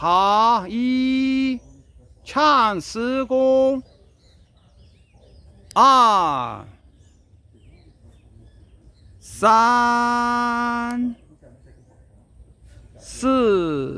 哈一禅师公二三四。